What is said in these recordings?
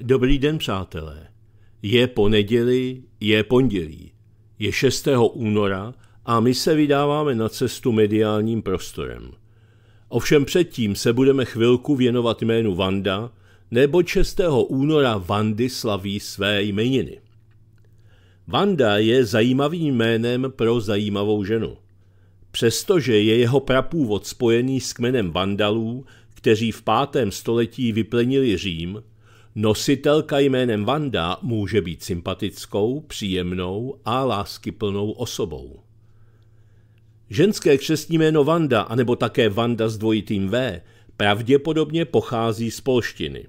Dobrý den, přátelé. Je pondělí, je pondělí. Je 6. února a my se vydáváme na cestu mediálním prostorem. Ovšem předtím se budeme chvilku věnovat jménu Vanda, nebo 6. února Vandy slaví své jmeniny. Vanda je zajímavým jménem pro zajímavou ženu. Přestože je jeho prapůvod spojený s kmenem Vandalů, kteří v 5. století vyplenili Řím, Nositelka jménem Vanda může být sympatickou, příjemnou a láskyplnou osobou. Ženské křestní jméno Vanda, anebo také Vanda s dvojitým V, pravděpodobně pochází z polštiny.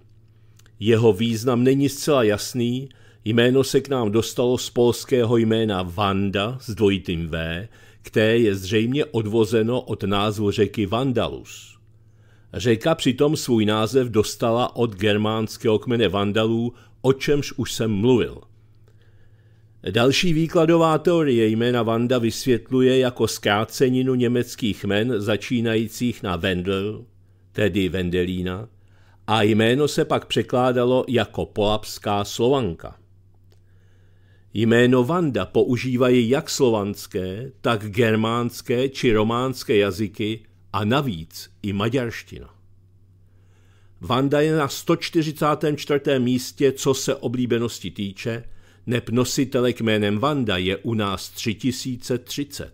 Jeho význam není zcela jasný, jméno se k nám dostalo z polského jména Vanda s dvojitým V, které je zřejmě odvozeno od názvu řeky Vandalus. Řeka přitom svůj název dostala od germánského kmene Vandalů, o čemž už jsem mluvil. Další výkladová teorie jména Vanda vysvětluje jako zkráceninu německých jmen začínajících na Wendel, tedy Vendelína, a jméno se pak překládalo jako polapská slovanka. Jméno Vanda používají jak slovanské, tak germánské či románské jazyky, a navíc i maďarština. Vanda je na 144. místě, co se oblíbenosti týče, neb nositelek jménem Vanda je u nás 3030.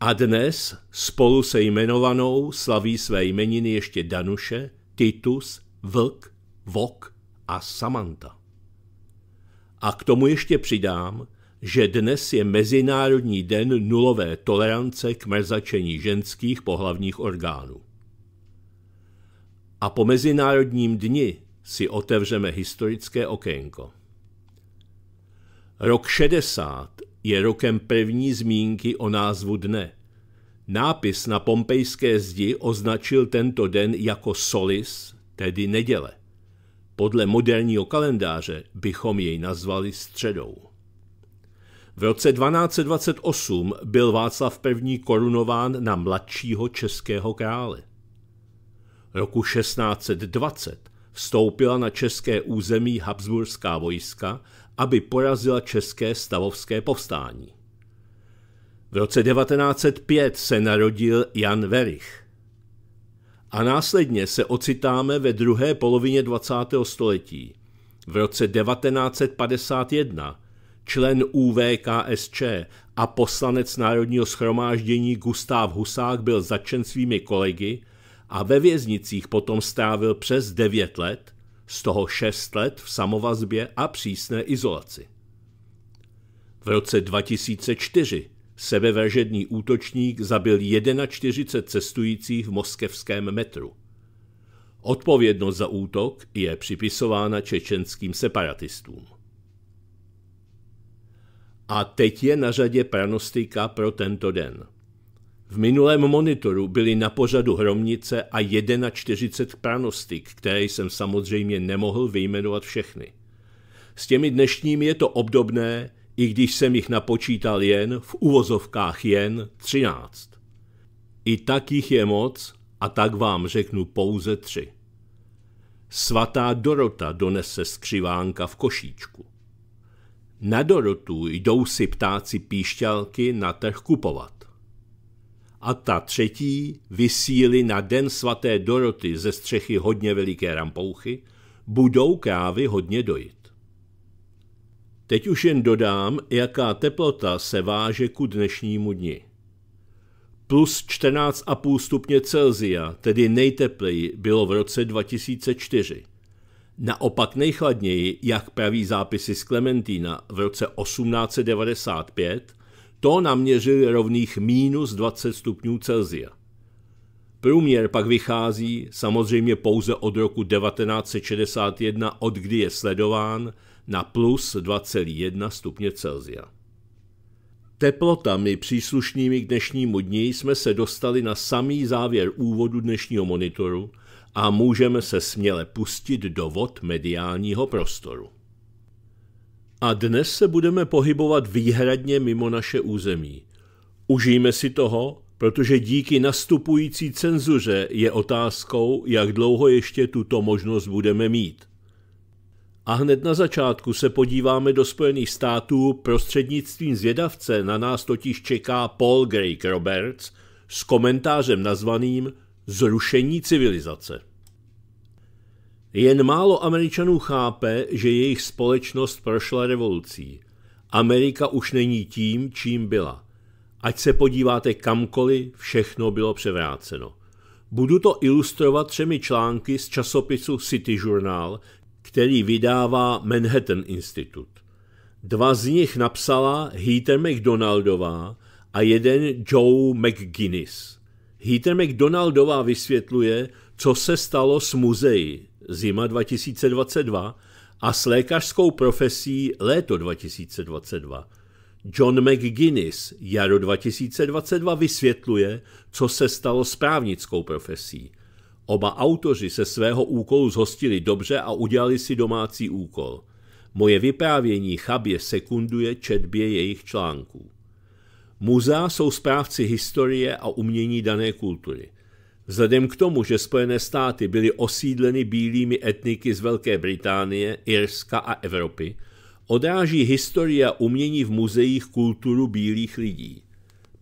A dnes spolu se jmenovanou slaví své jmeniny ještě Danuše, Titus, Vlk, Vok a Samanta. A k tomu ještě přidám, že dnes je Mezinárodní den nulové tolerance k mrzačení ženských pohlavních orgánů. A po Mezinárodním dni si otevřeme historické okénko. Rok 60 je rokem první zmínky o názvu dne. Nápis na pompejské zdi označil tento den jako solis, tedy neděle. Podle moderního kalendáře bychom jej nazvali středou. V roce 1228 byl Václav I. korunován na mladšího českého krále. Roku 1620 vstoupila na české území habsburská vojska, aby porazila české stavovské povstání. V roce 1905 se narodil Jan Verich. A následně se ocitáme ve druhé polovině 20. století. V roce 1951 člen UVKSČ a poslanec Národního schromáždění Gustav Husák byl začen svými kolegy a ve věznicích potom strávil přes 9 let, z toho 6 let v samovazbě a přísné izolaci. V roce 2004 sebevražedný útočník zabil 41 cestujících v moskevském metru. Odpovědnost za útok je připisována čečenským separatistům. A teď je na řadě pranostika pro tento den. V minulém monitoru byly na pořadu Hromnice a 41 pranostik, které jsem samozřejmě nemohl vyjmenovat všechny. S těmi dnešními je to obdobné, i když jsem jich napočítal jen, v uvozovkách jen, 13. I tak jich je moc a tak vám řeknu pouze tři. Svatá Dorota donese skřivánka v košíčku. Na Dorotu jdou si ptáci píšťalky na trh kupovat. A ta třetí vysíly na den svaté Doroty ze střechy hodně veliké rampouchy, budou krávy hodně dojít. Teď už jen dodám, jaká teplota se váže ku dnešnímu dni. Plus 14,5 stupně Celzia, tedy nejtepleji, bylo v roce 2004. Naopak nejchladněji, jak praví zápisy z Klementína v roce 1895, to naměřili rovných minus 20 stupňů Celzia. Průměr pak vychází samozřejmě pouze od roku 1961, od kdy je sledován, na plus 2,1 stupně Celzia. Teplotami příslušnými k dnešnímu dní jsme se dostali na samý závěr úvodu dnešního monitoru, a můžeme se směle pustit do vod mediálního prostoru. A dnes se budeme pohybovat výhradně mimo naše území. Užijme si toho, protože díky nastupující cenzuře je otázkou, jak dlouho ještě tuto možnost budeme mít. A hned na začátku se podíváme do Spojených států, prostřednictvím zvědavce na nás totiž čeká Paul Greg Roberts s komentářem nazvaným Zrušení civilizace. Jen málo Američanů chápe, že jejich společnost prošla revolucí. Amerika už není tím, čím byla. Ať se podíváte kamkoliv, všechno bylo převráceno. Budu to ilustrovat třemi články z časopisu City Journal, který vydává Manhattan Institute. Dva z nich napsala Heather McDonaldová a jeden Joe McGuinness. Heater McDonaldová vysvětluje, co se stalo s muzeí zima 2022 a s lékařskou profesí léto 2022. John McGuinness jaro 2022 vysvětluje, co se stalo s právnickou profesí. Oba autoři se svého úkolu zhostili dobře a udělali si domácí úkol. Moje vyprávění chabě sekunduje četbě jejich článků. Muzea jsou správci historie a umění dané kultury. Vzhledem k tomu, že Spojené státy byly osídleny bílými etniky z Velké Británie, Irska a Evropy, odráží historie a umění v muzeích kulturu bílých lidí.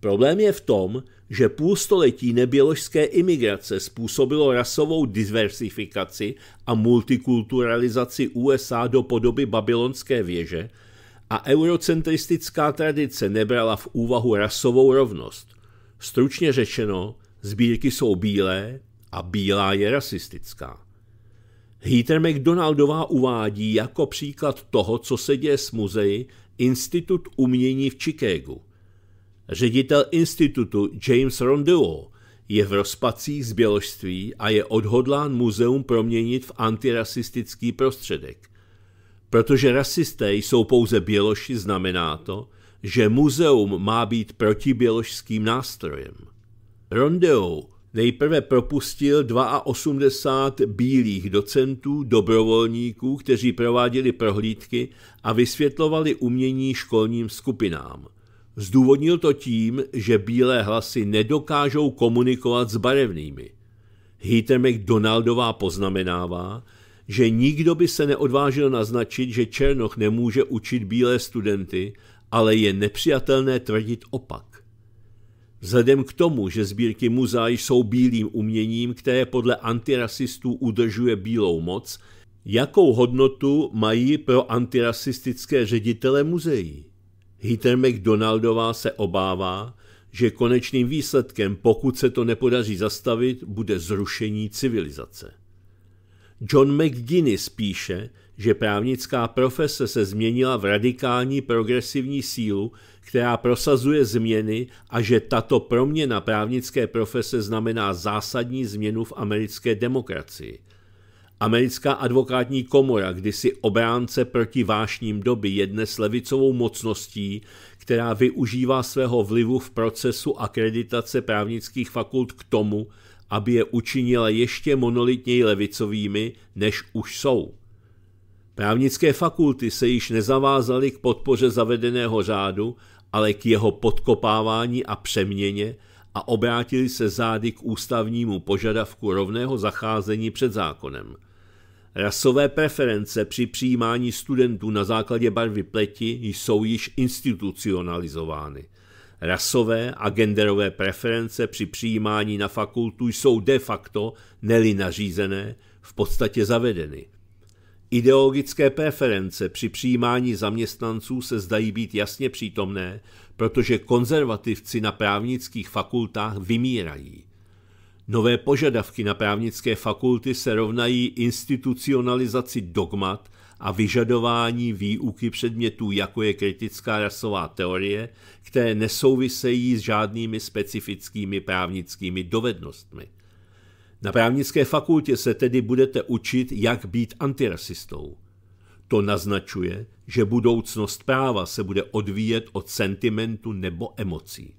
Problém je v tom, že půlstoletí neběložské imigrace způsobilo rasovou diversifikaci a multikulturalizaci USA do podoby babylonské věže – a eurocentristická tradice nebrala v úvahu rasovou rovnost. Stručně řečeno, sbírky jsou bílé a bílá je rasistická. Heater McDonaldová uvádí jako příklad toho, co se děje s muzeji, Institut umění v Chicagu. Ředitel institutu James Rondeau je v rozpacích z běložství a je odhodlán muzeum proměnit v antirasistický prostředek – Protože rasisté jsou pouze běloši, znamená to, že muzeum má být protibělošským nástrojem. Rondeau nejprve propustil 82 bílých docentů, dobrovolníků, kteří prováděli prohlídky a vysvětlovali umění školním skupinám. Zdůvodnil to tím, že bílé hlasy nedokážou komunikovat s barevnými. Heater McDonaldová poznamenává, že nikdo by se neodvážil naznačit, že Černoch nemůže učit bílé studenty, ale je nepřijatelné tvrdit opak. Vzhledem k tomu, že sbírky muzea jsou bílým uměním, které podle antirasistů udržuje bílou moc, jakou hodnotu mají pro antirasistické ředitele muzeí? Hitler McDonaldová se obává, že konečným výsledkem, pokud se to nepodaří zastavit, bude zrušení civilizace. John McGuinness píše, že právnická profese se změnila v radikální progresivní sílu, která prosazuje změny a že tato proměna právnické profese znamená zásadní změnu v americké demokracii. Americká advokátní komora, kdysi obránce proti vášním doby, je dnes levicovou mocností, která využívá svého vlivu v procesu akreditace právnických fakult k tomu, aby je učinila ještě monolitněji levicovými, než už jsou. Právnické fakulty se již nezavázaly k podpoře zavedeného řádu, ale k jeho podkopávání a přeměně a obrátili se zády k ústavnímu požadavku rovného zacházení před zákonem. Rasové preference při přijímání studentů na základě barvy pleti jsou již institucionalizovány. Rasové a genderové preference při přijímání na fakultu jsou de facto, neli nařízené, v podstatě zavedeny. Ideologické preference při přijímání zaměstnanců se zdají být jasně přítomné, protože konzervativci na právnických fakultách vymírají. Nové požadavky na právnické fakulty se rovnají institucionalizaci dogmat a vyžadování výuky předmětů, jako je kritická rasová teorie, které nesouvisejí s žádnými specifickými právnickými dovednostmi. Na právnické fakultě se tedy budete učit, jak být antirasistou. To naznačuje, že budoucnost práva se bude odvíjet od sentimentu nebo emocí.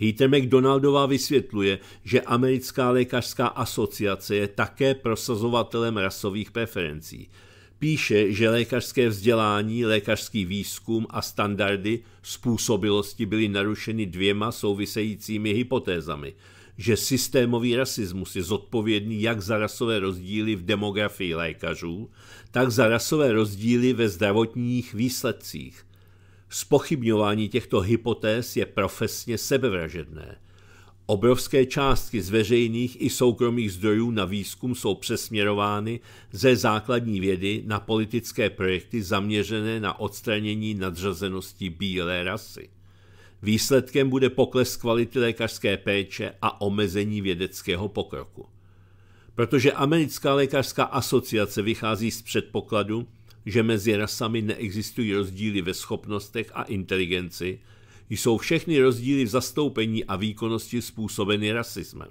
Heater McDonaldová vysvětluje, že Americká lékařská asociace je také prosazovatelem rasových preferencí – píše, že lékařské vzdělání, lékařský výzkum a standardy způsobilosti byly narušeny dvěma souvisejícími hypotézami že systémový rasismus je zodpovědný jak za rasové rozdíly v demografii lékařů, tak za rasové rozdíly ve zdravotních výsledcích. Spochybňování těchto hypotéz je profesně sebevražedné. Obrovské částky z veřejných i soukromých zdrojů na výzkum jsou přesměrovány ze základní vědy na politické projekty zaměřené na odstranění nadřazenosti bílé rasy. Výsledkem bude pokles kvality lékařské péče a omezení vědeckého pokroku. Protože Americká lékařská asociace vychází z předpokladu, že mezi rasami neexistují rozdíly ve schopnostech a inteligenci, jsou všechny rozdíly v zastoupení a výkonnosti způsobeny rasismem.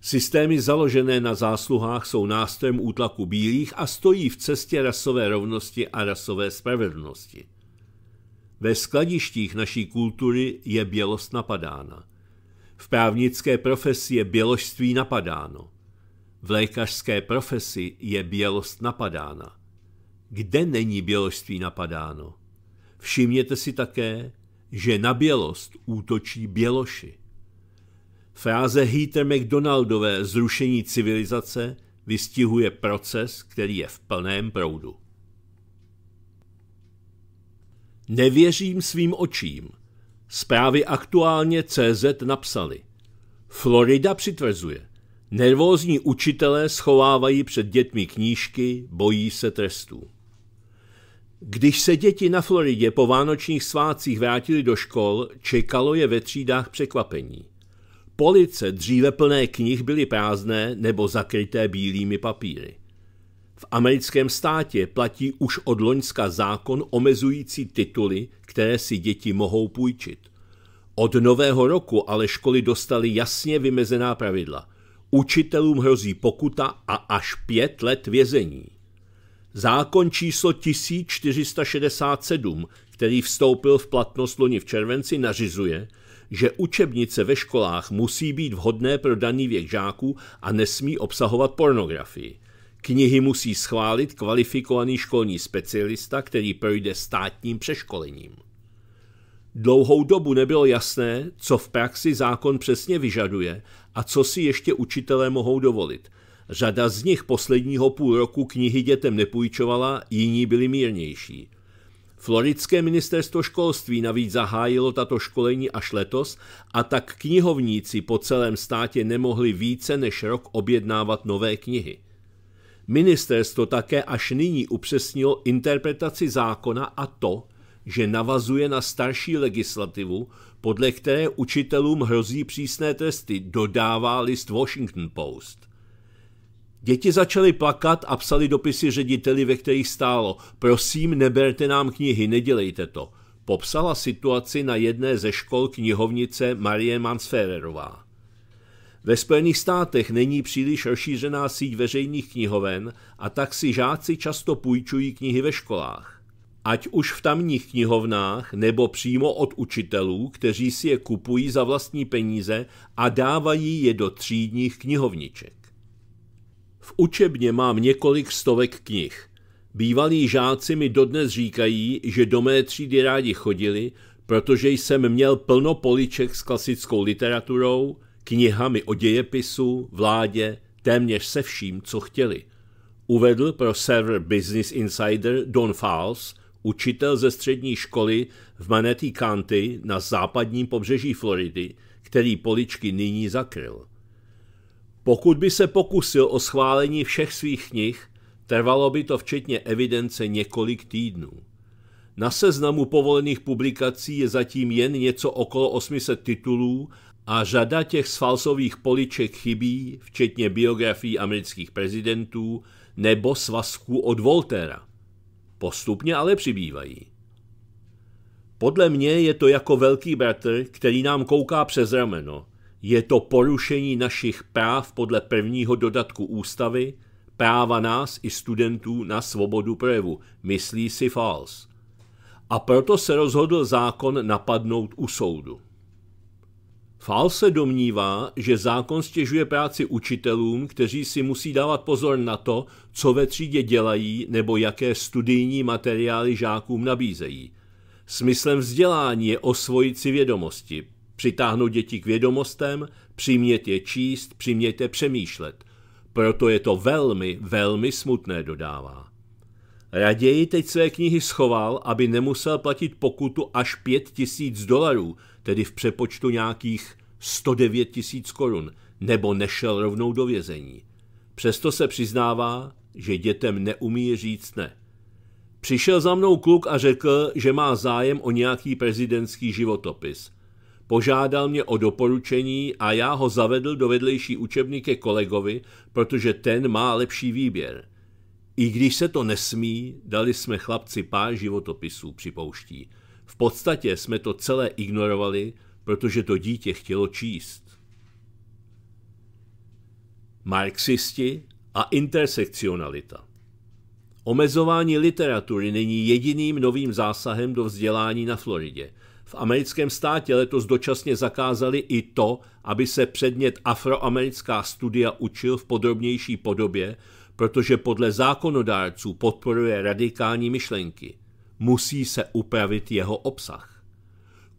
Systémy založené na zásluhách jsou nástrojem útlaku bílých a stojí v cestě rasové rovnosti a rasové spravedlnosti. Ve skladištích naší kultury je bělost napadána. V právnické profesi je běložství napadáno. V lékařské profesi je bělost napadána. Kde není běložství napadáno? Všimněte si také, že na bělost útočí běloši. Fráze Heater McDonaldové zrušení civilizace vystihuje proces, který je v plném proudu. Nevěřím svým očím. Zprávy aktuálně CZ napsali. Florida přitvrzuje. Nervózní učitelé schovávají před dětmi knížky, bojí se trestů. Když se děti na Floridě po vánočních svátcích vrátili do škol, čekalo je ve třídách překvapení. Police, dříve plné knih, byly prázdné nebo zakryté bílými papíry. V americkém státě platí už od loňska zákon omezující tituly, které si děti mohou půjčit. Od nového roku ale školy dostaly jasně vymezená pravidla. Učitelům hrozí pokuta a až pět let vězení. Zákon číslo 1467, který vstoupil v platnost loni v červenci, nařizuje, že učebnice ve školách musí být vhodné pro daný věk žáků a nesmí obsahovat pornografii. Knihy musí schválit kvalifikovaný školní specialista, který projde státním přeškolením. Dlouhou dobu nebylo jasné, co v praxi zákon přesně vyžaduje a co si ještě učitelé mohou dovolit – Řada z nich posledního půl roku knihy dětem nepůjčovala, jiní byli mírnější. Floridské ministerstvo školství navíc zahájilo tato školení až letos a tak knihovníci po celém státě nemohli více než rok objednávat nové knihy. Ministerstvo také až nyní upřesnilo interpretaci zákona a to, že navazuje na starší legislativu, podle které učitelům hrozí přísné tresty, dodává list Washington Post. Děti začaly plakat a psali dopisy řediteli, ve kterých stálo Prosím, neberte nám knihy, nedělejte to. Popsala situaci na jedné ze škol knihovnice Marie Mansfererová. Ve Spojených státech není příliš rozšířená síť veřejných knihoven a tak si žáci často půjčují knihy ve školách. Ať už v tamních knihovnách nebo přímo od učitelů, kteří si je kupují za vlastní peníze a dávají je do třídních knihovniček. V učebně mám několik stovek knih. Bývalí žáci mi dodnes říkají, že do mé třídy rádi chodili, protože jsem měl plno poliček s klasickou literaturou, knihami o dějepisu, vládě, téměř se vším, co chtěli. Uvedl pro server Business Insider Don Fals, učitel ze střední školy v Manatee County na západním pobřeží Floridy, který poličky nyní zakryl. Pokud by se pokusil o schválení všech svých knih, trvalo by to včetně evidence několik týdnů. Na seznamu povolených publikací je zatím jen něco okolo 800 titulů a řada těch sfalsových poliček chybí, včetně biografií amerických prezidentů nebo svazků od Voltera. Postupně ale přibývají. Podle mě je to jako velký bratr, který nám kouká přes rameno – je to porušení našich práv podle prvního dodatku ústavy, práva nás i studentů na svobodu projevu, myslí si Fals. A proto se rozhodl zákon napadnout u soudu. Fál se domnívá, že zákon stěžuje práci učitelům, kteří si musí dávat pozor na to, co ve třídě dělají nebo jaké studijní materiály žákům nabízejí. Smyslem vzdělání je osvojit si vědomosti, přitáhnout děti k vědomostem, přimět je číst, přimět je přemýšlet. Proto je to velmi, velmi smutné, dodává. Raději teď své knihy schoval, aby nemusel platit pokutu až 5 tisíc dolarů, tedy v přepočtu nějakých 109 tisíc korun, nebo nešel rovnou do vězení. Přesto se přiznává, že dětem neumí říct ne. Přišel za mnou kluk a řekl, že má zájem o nějaký prezidentský životopis – Požádal mě o doporučení a já ho zavedl do vedlejší učebny ke kolegovi, protože ten má lepší výběr. I když se to nesmí, dali jsme chlapci pár životopisů, připouští. V podstatě jsme to celé ignorovali, protože to dítě chtělo číst. Marxisti a intersekcionalita Omezování literatury není jediným novým zásahem do vzdělání na Floridě – v americkém státě letos dočasně zakázali i to, aby se předmět afroamerická studia učil v podrobnější podobě, protože podle zákonodárců podporuje radikální myšlenky. Musí se upravit jeho obsah.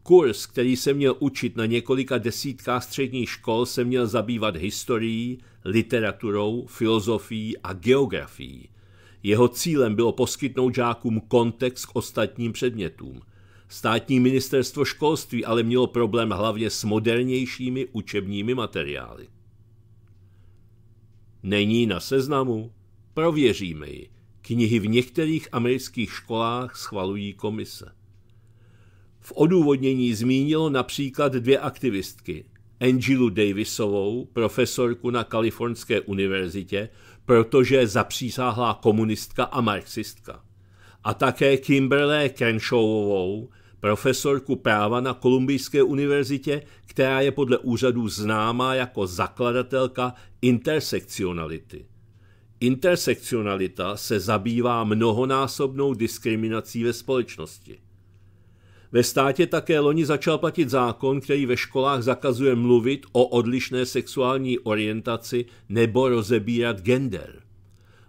Kurs, který se měl učit na několika desítkách středních škol, se měl zabývat historií, literaturou, filozofií a geografií. Jeho cílem bylo poskytnout žákům kontext k ostatním předmětům – Státní ministerstvo školství ale mělo problém hlavně s modernějšími učebními materiály. Není na seznamu? Prověříme ji. Knihy v některých amerických školách schvalují komise. V odůvodnění zmínilo například dvě aktivistky. Angelu Davisovou, profesorku na Kalifornské univerzitě, protože zapřísáhlá komunistka a marxistka. A také Kimberlé Crenshawovou, profesorku práva na Kolumbijské univerzitě, která je podle úřadů známá jako zakladatelka intersekcionality. Intersekcionalita se zabývá mnohonásobnou diskriminací ve společnosti. Ve státě také loni začal platit zákon, který ve školách zakazuje mluvit o odlišné sexuální orientaci nebo rozebírat gender.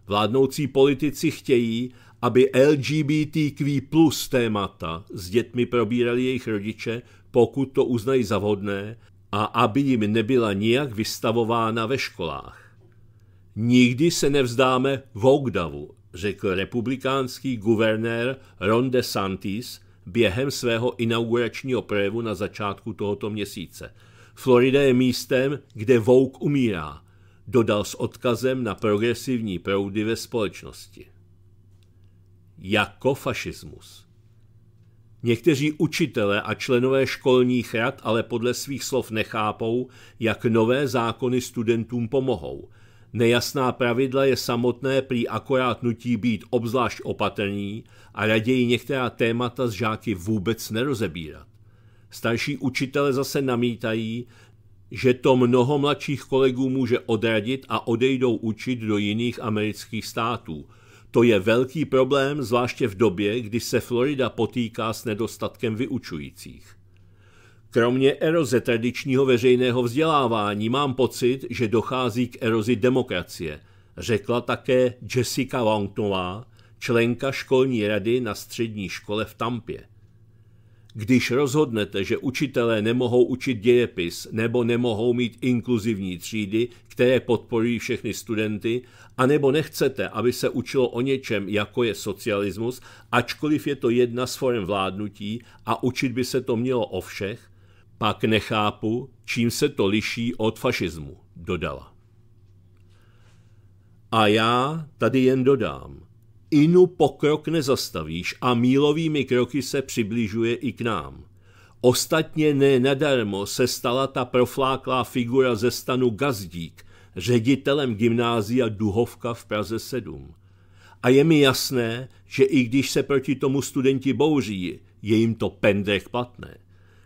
Vládnoucí politici chtějí, aby LGBTQ plus témata s dětmi probírali jejich rodiče, pokud to uznají za vhodné, a aby jim nebyla nijak vystavována ve školách. Nikdy se nevzdáme Vogdavu, řekl republikánský guvernér Ron DeSantis během svého inauguračního projevu na začátku tohoto měsíce. Florida je místem, kde Vogue umírá, dodal s odkazem na progresivní proudy ve společnosti jako fašismus. Někteří učitelé a členové školních rad ale podle svých slov nechápou, jak nové zákony studentům pomohou. Nejasná pravidla je samotné prý akorát nutí být obzvlášť opatrný a raději některá témata z žáky vůbec nerozebírat. Starší učitele zase namítají, že to mnoho mladších kolegů může odradit a odejdou učit do jiných amerických států – to je velký problém, zvláště v době, kdy se Florida potýká s nedostatkem vyučujících. Kromě eroze tradičního veřejného vzdělávání mám pocit, že dochází k erozi demokracie, řekla také Jessica Longtová, členka školní rady na střední škole v Tampě. Když rozhodnete, že učitelé nemohou učit dějepis nebo nemohou mít inkluzivní třídy, které podporují všechny studenty, a nebo nechcete, aby se učilo o něčem, jako je socialismus, ačkoliv je to jedna z forem vládnutí a učit by se to mělo o všech, pak nechápu, čím se to liší od fašismu, dodala. A já tady jen dodám – Inu pokrok nezastavíš a mílovými kroky se přibližuje i k nám. Ostatně ne nadarmo se stala ta profláklá figura ze stanu Gazdík, ředitelem gymnázia Duhovka v Praze 7. A je mi jasné, že i když se proti tomu studenti bouří, je jim to pendrech platné.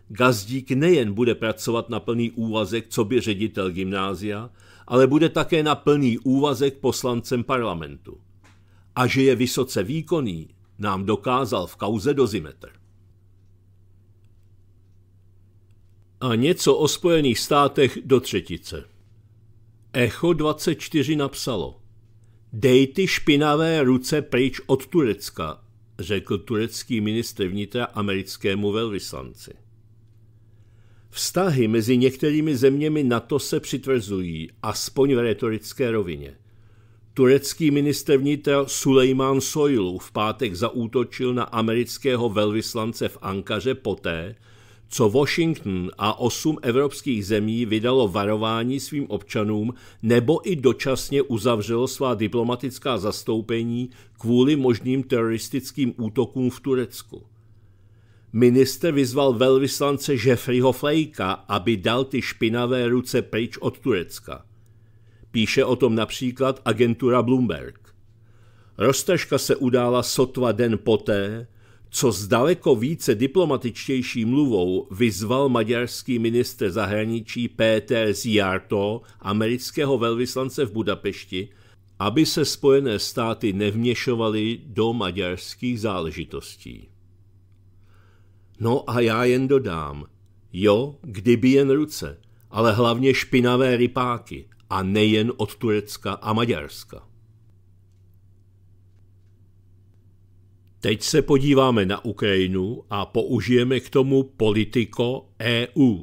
Gazdík nejen bude pracovat na plný úvazek co by ředitel gymnázia, ale bude také na plný úvazek poslancem parlamentu a že je vysoce výkonný, nám dokázal v kauze dozimetr. A něco o Spojených státech do třetice. Echo 24 napsalo. Dej ty špinavé ruce pryč od Turecka, řekl turecký ministr vnitra americkému velvyslanci. Vztahy mezi některými zeměmi NATO se přitvrzují, aspoň v retorické rovině. Turecký minister vnitra Sulejman Soylu v pátek zaútočil na amerického velvyslance v Ankaře poté, co Washington a osm evropských zemí vydalo varování svým občanům nebo i dočasně uzavřelo svá diplomatická zastoupení kvůli možným teroristickým útokům v Turecku. Minister vyzval velvyslance Jeffreyho Flakea, aby dal ty špinavé ruce pryč od Turecka – Píše o tom například agentura Bloomberg. Roztažka se udála sotva den poté, co s daleko více diplomatičtější mluvou vyzval maďarský ministr zahraničí Péter Ziarto, amerického velvyslance v Budapešti, aby se Spojené státy nevměšovaly do maďarských záležitostí. No a já jen dodám, jo, kdyby jen ruce, ale hlavně špinavé rypáky, a nejen od Turecka a Maďarska. Teď se podíváme na Ukrajinu a použijeme k tomu politiko EU.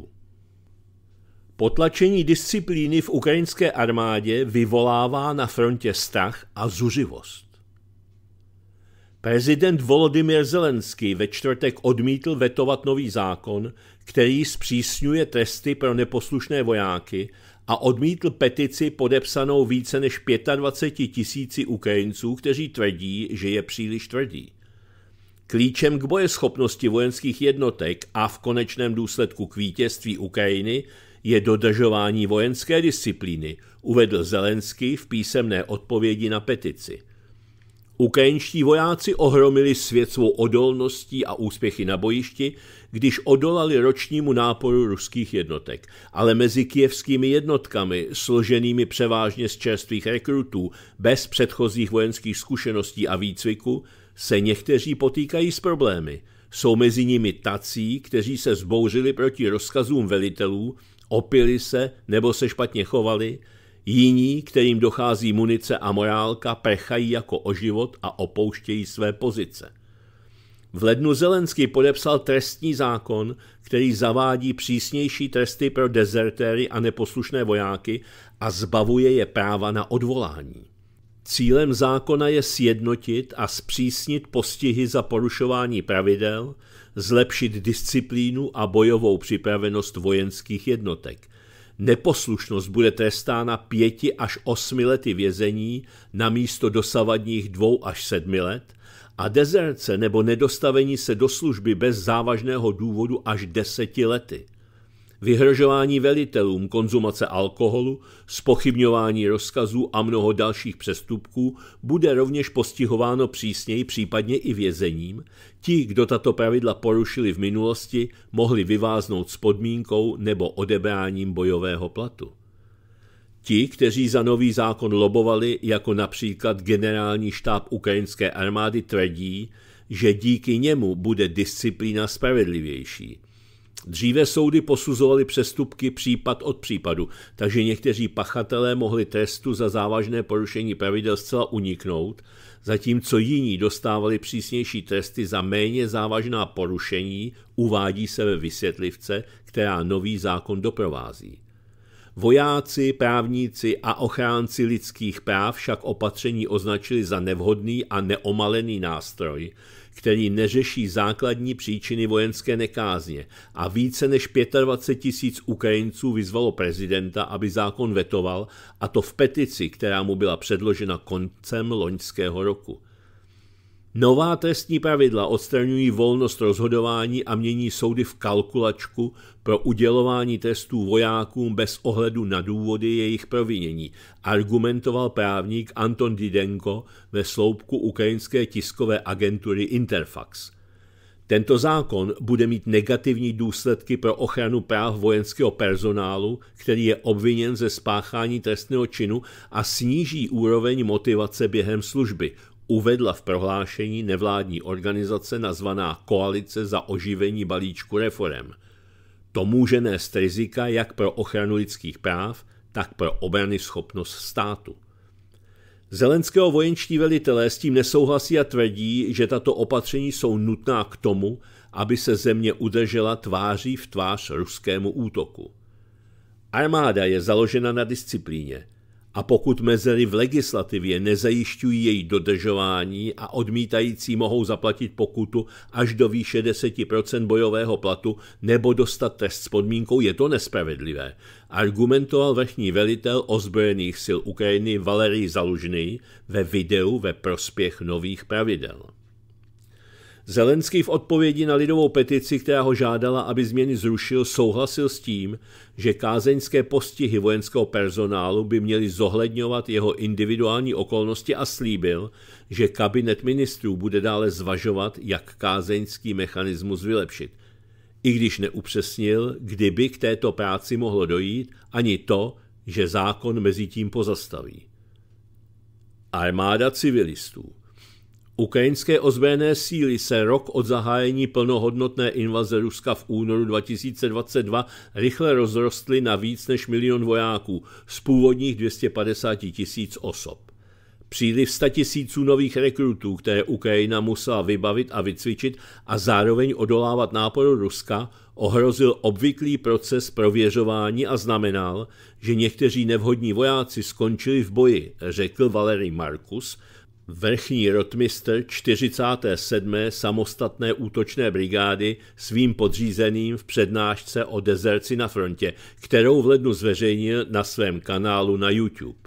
Potlačení disciplíny v ukrajinské armádě vyvolává na frontě strach a zuřivost. Prezident Volodymyr Zelenský ve čtvrtek odmítl vetovat nový zákon, který zpřísňuje tresty pro neposlušné vojáky a odmítl petici podepsanou více než 25 tisíci Ukrajinců, kteří tvrdí, že je příliš tvrdý. Klíčem k bojeschopnosti vojenských jednotek a v konečném důsledku k vítězství Ukrajiny je dodržování vojenské disciplíny, uvedl Zelenský v písemné odpovědi na petici. Ukrajinští vojáci ohromili svět svou odolností a úspěchy na bojišti, když odolali ročnímu náporu ruských jednotek. Ale mezi kijevskými jednotkami, složenými převážně z čerstvých rekrutů, bez předchozích vojenských zkušeností a výcviku, se někteří potýkají s problémy. Jsou mezi nimi tací, kteří se zbouřili proti rozkazům velitelů, opili se nebo se špatně chovali, jiní, kterým dochází munice a morálka, prchají jako o život a opouštějí své pozice. V lednu Zelensky podepsal trestní zákon, který zavádí přísnější tresty pro dezertéry a neposlušné vojáky a zbavuje je práva na odvolání. Cílem zákona je sjednotit a zpřísnit postihy za porušování pravidel, zlepšit disciplínu a bojovou připravenost vojenských jednotek. Neposlušnost bude trestána pěti až osmi lety vězení na místo dosavadních dvou až sedmi let – a dezerce nebo nedostavení se do služby bez závažného důvodu až deseti lety. Vyhrožování velitelům, konzumace alkoholu, spochybňování rozkazů a mnoho dalších přestupků bude rovněž postihováno přísněji, případně i vězením. Ti, kdo tato pravidla porušili v minulosti, mohli vyváznout s podmínkou nebo odebráním bojového platu. Ti, kteří za nový zákon lobovali, jako například generální štáb ukrajinské armády, tvrdí, že díky němu bude disciplína spravedlivější. Dříve soudy posuzovaly přestupky případ od případu, takže někteří pachatelé mohli trestu za závažné porušení pravidel zcela uniknout, zatímco jiní dostávali přísnější tresty za méně závažná porušení, uvádí se ve vysvětlivce, která nový zákon doprovází. Vojáci, právníci a ochránci lidských práv však opatření označili za nevhodný a neomalený nástroj, který neřeší základní příčiny vojenské nekázně a více než 25 tisíc Ukrajinců vyzvalo prezidenta, aby zákon vetoval a to v petici, která mu byla předložena koncem loňského roku. Nová trestní pravidla odstraňují volnost rozhodování a mění soudy v kalkulačku pro udělování trestů vojákům bez ohledu na důvody jejich provinění, argumentoval právník Anton Didenko ve sloupku ukrajinské tiskové agentury Interfax. Tento zákon bude mít negativní důsledky pro ochranu práv vojenského personálu, který je obviněn ze spáchání trestného činu a sníží úroveň motivace během služby, uvedla v prohlášení nevládní organizace nazvaná Koalice za oživení balíčku reform. To může nést rizika jak pro ochranu lidských práv, tak pro obrany schopnost státu. Zelenského vojenští velitelé s tím nesouhlasí a tvrdí, že tato opatření jsou nutná k tomu, aby se země udržela tváří v tvář ruskému útoku. Armáda je založena na disciplíně – a pokud mezery v legislativě nezajišťují její dodržování a odmítající mohou zaplatit pokutu až do výše 10% bojového platu nebo dostat trest s podmínkou, je to nespravedlivé, argumentoval vrchní velitel ozbrojených sil Ukrajiny Valerij Zalužný ve videu ve prospěch nových pravidel. Zelenský v odpovědi na lidovou petici, která ho žádala, aby změny zrušil, souhlasil s tím, že kázeňské postihy vojenského personálu by měly zohledňovat jeho individuální okolnosti a slíbil, že kabinet ministrů bude dále zvažovat, jak kázeňský mechanismus vylepšit. I když neupřesnil, kdyby k této práci mohlo dojít, ani to, že zákon mezi tím pozastaví. Armáda civilistů Ukrajinské ozbrojené síly se rok od zahájení plnohodnotné invaze Ruska v únoru 2022 rychle rozrostly na víc než milion vojáků z původních 250 tisíc osob. Příliv tisíců nových rekrutů, které Ukrajina musela vybavit a vycvičit a zároveň odolávat náporu Ruska, ohrozil obvyklý proces prověřování a znamenal, že někteří nevhodní vojáci skončili v boji, řekl Valery Markus, Vrchní rotmistr 47. samostatné útočné brigády svým podřízeným v přednášce o dezerci na frontě, kterou v lednu zveřejnil na svém kanálu na YouTube.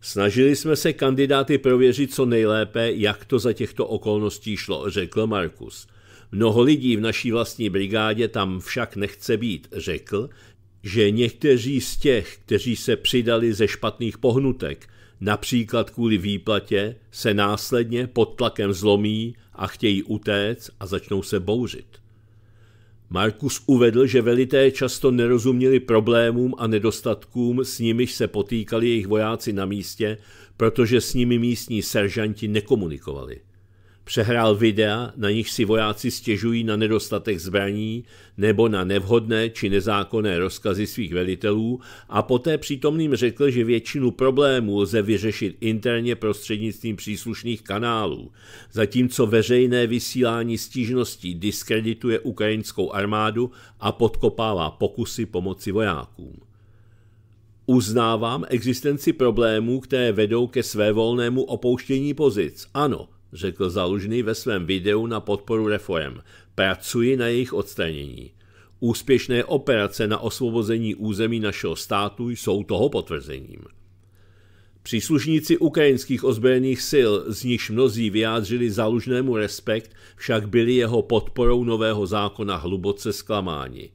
Snažili jsme se kandidáty prověřit co nejlépe, jak to za těchto okolností šlo, řekl Markus. Mnoho lidí v naší vlastní brigádě tam však nechce být, řekl, že někteří z těch, kteří se přidali ze špatných pohnutek, například kvůli výplatě, se následně pod tlakem zlomí a chtějí utéct a začnou se bouřit. Markus uvedl, že velité často nerozuměli problémům a nedostatkům, s nimiž se potýkali jejich vojáci na místě, protože s nimi místní seržanti nekomunikovali. Přehrál videa, na nich si vojáci stěžují na nedostatek zbraní nebo na nevhodné či nezákonné rozkazy svých velitelů a poté přítomným řekl, že většinu problémů lze vyřešit interně prostřednictvím příslušných kanálů, zatímco veřejné vysílání stížností diskredituje ukrajinskou armádu a podkopává pokusy pomoci vojákům. Uznávám existenci problémů, které vedou ke svévolnému opouštění pozic. Ano, řekl Zalužný ve svém videu na podporu reform. Pracuji na jejich odstranění. Úspěšné operace na osvobození území našeho státu jsou toho potvrzením. Příslušníci ukrajinských ozbrojených sil, z nichž mnozí vyjádřili zalužnému respekt, však byli jeho podporou nového zákona hluboce zklamáni.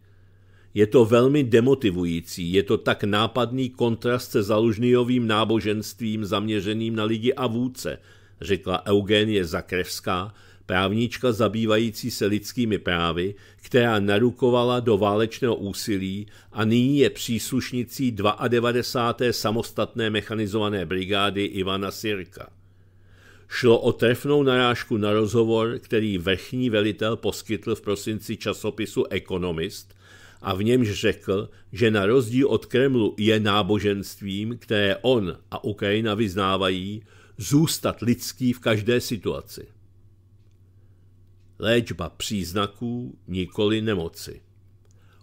Je to velmi demotivující, je to tak nápadný kontrast se zalužnýovým náboženstvím zaměřeným na lidi a vůdce – řekla Eugenie Zakrevská, právníčka zabývající se lidskými právy, která narukovala do válečného úsilí a nyní je příslušnicí 92. samostatné mechanizované brigády Ivana Sirka. Šlo o trefnou narážku na rozhovor, který vrchní velitel poskytl v prosinci časopisu Ekonomist a v němž řekl, že na rozdíl od Kremlu je náboženstvím, které on a Ukrajina vyznávají, zůstat lidský v každé situaci. Léčba příznaků, nikoli nemoci.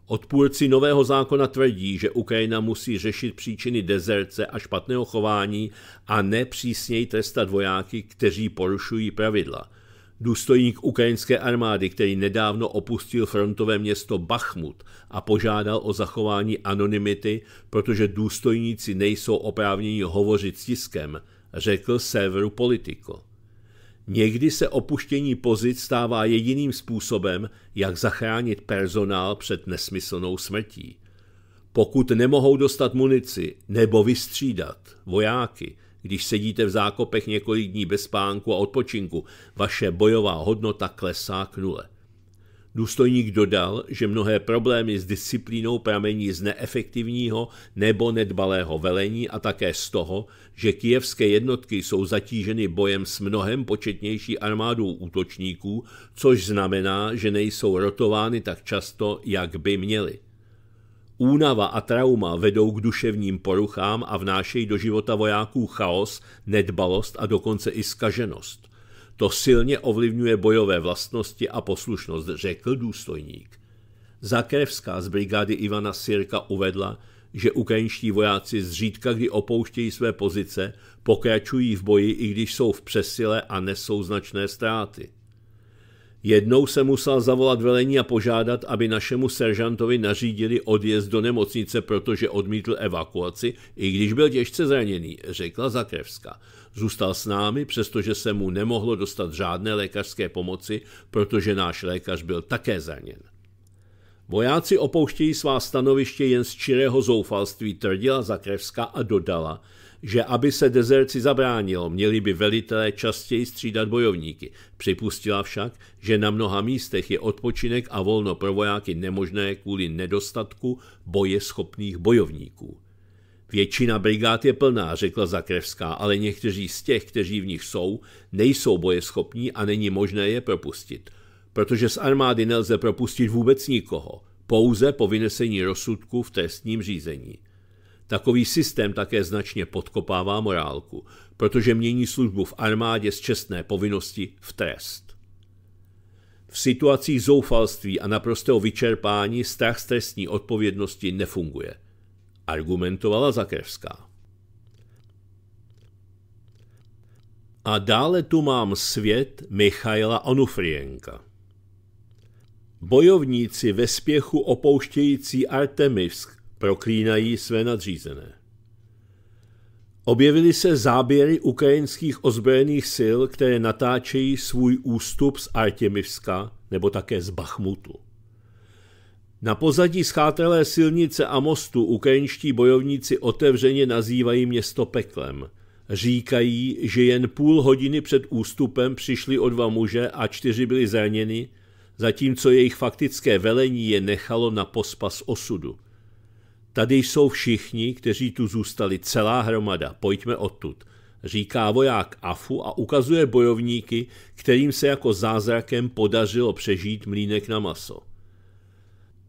Odpůrci nového zákona tvrdí, že Ukrajina musí řešit příčiny dezerce a špatného chování a nepřísněji trestat vojáky, kteří porušují pravidla. Důstojník ukrajinské armády, který nedávno opustil frontové město Bachmut a požádal o zachování anonymity, protože důstojníci nejsou oprávněni hovořit s tiskem – řekl Severu Politico. Někdy se opuštění pozic stává jediným způsobem, jak zachránit personál před nesmyslnou smrtí. Pokud nemohou dostat munici nebo vystřídat vojáky, když sedíte v zákopech několik dní bez spánku a odpočinku, vaše bojová hodnota klesá k nule. Důstojník dodal, že mnohé problémy s disciplínou pramení z neefektivního nebo nedbalého velení a také z toho, že kijevské jednotky jsou zatíženy bojem s mnohem početnější armádou útočníků, což znamená, že nejsou rotovány tak často, jak by měly. Únava a trauma vedou k duševním poruchám a vnášejí do života vojáků chaos, nedbalost a dokonce i skaženost – to silně ovlivňuje bojové vlastnosti a poslušnost, řekl důstojník. Zakrevská z brigády Ivana Sirka uvedla, že ukrajinští vojáci zřídka kdy opouštějí své pozice, pokračují v boji, i když jsou v přesile a nesou značné ztráty. Jednou se musel zavolat velení a požádat, aby našemu seržantovi nařídili odjezd do nemocnice, protože odmítl evakuaci, i když byl těžce zraněný, řekla Zakrevská. Zůstal s námi, přestože se mu nemohlo dostat žádné lékařské pomoci, protože náš lékař byl také zraněn. Vojáci opouštějí svá stanoviště jen z čirého zoufalství, tvrdila Zakrevská a dodala – že aby se dezerci zabránilo, měli by velitelé častěji střídat bojovníky. Připustila však, že na mnoha místech je odpočinek a volno pro vojáky nemožné kvůli nedostatku bojeschopných bojovníků. Většina brigád je plná, řekla Zakrevská, ale někteří z těch, kteří v nich jsou, nejsou bojeschopní a není možné je propustit. Protože z armády nelze propustit vůbec nikoho, pouze po vynesení rozsudku v trestním řízení. Takový systém také značně podkopává morálku, protože mění službu v armádě z čestné povinnosti v trest. V situacích zoufalství a naprostého vyčerpání strach z trestní odpovědnosti nefunguje, argumentovala Zakrevská. A dále tu mám svět Michaila Onufrienka. Bojovníci ve spěchu opouštějící Artemivsk Proklínají své nadřízené. Objevily se záběry ukrajinských ozbrojených sil, které natáčejí svůj ústup z Artemivska nebo také z Bachmutu. Na pozadí schátelé silnice a mostu ukrajinští bojovníci otevřeně nazývají město peklem. Říkají, že jen půl hodiny před ústupem přišli o dva muže a čtyři byli zraněni, zatímco jejich faktické velení je nechalo na pospas osudu. Tady jsou všichni, kteří tu zůstali, celá hromada, pojďme odtud, říká voják Afu a ukazuje bojovníky, kterým se jako zázrakem podařilo přežít mlínek na maso.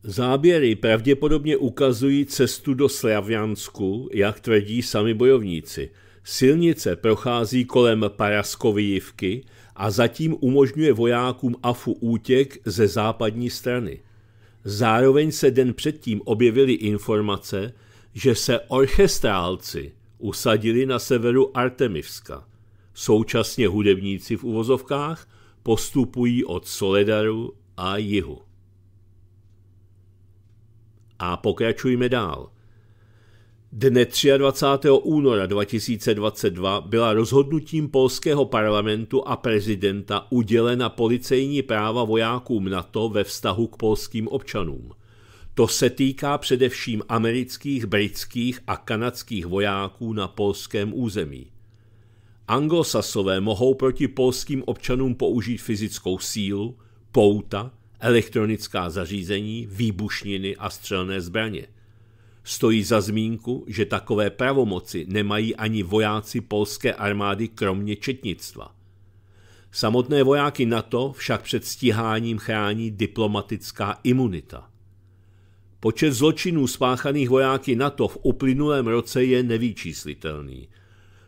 Záběry pravděpodobně ukazují cestu do Slavjansku, jak tvrdí sami bojovníci. Silnice prochází kolem jivky a zatím umožňuje vojákům Afu útěk ze západní strany. Zároveň se den předtím objevily informace, že se orchestrálci usadili na severu Artemivska. Současně hudebníci v uvozovkách postupují od Soledaru a jihu. A pokračujme dál. Dne 23. února 2022 byla rozhodnutím polského parlamentu a prezidenta udělena policejní práva vojákům NATO ve vztahu k polským občanům. To se týká především amerických, britských a kanadských vojáků na polském území. Anglosasové mohou proti polským občanům použít fyzickou sílu, pouta, elektronická zařízení, výbušniny a střelné zbraně – Stojí za zmínku, že takové pravomoci nemají ani vojáci polské armády kromě četnictva. Samotné vojáky NATO však před stíháním chrání diplomatická imunita. Počet zločinů spáchaných vojáky NATO v uplynulém roce je nevýčíslitelný.